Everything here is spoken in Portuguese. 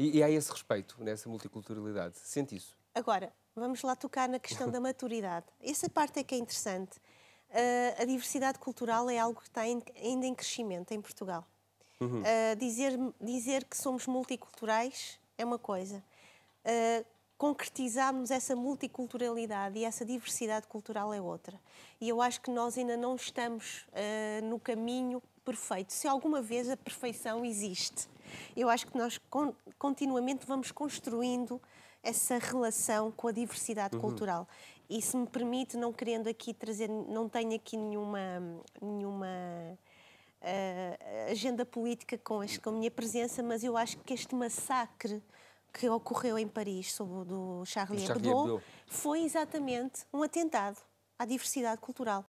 E, e há esse respeito nessa multiculturalidade. Sente isso? Agora, vamos lá tocar na questão da maturidade. Essa parte é que é interessante. Uh, a diversidade cultural é algo que está em, ainda em crescimento em Portugal. Uhum. Uh, dizer, dizer que somos multiculturais é uma coisa. Uh, concretizarmos essa multiculturalidade e essa diversidade cultural é outra. E eu acho que nós ainda não estamos uh, no caminho perfeito. Se alguma vez a perfeição existe, eu acho que nós continuamente vamos construindo essa relação com a diversidade uhum. cultural. E se me permite, não querendo aqui trazer, não tenho aqui nenhuma, nenhuma uh, agenda política com, este, com a minha presença, mas eu acho que este massacre que ocorreu em Paris sobre do Charlie, Charlie Hebdo foi exatamente um atentado à diversidade cultural.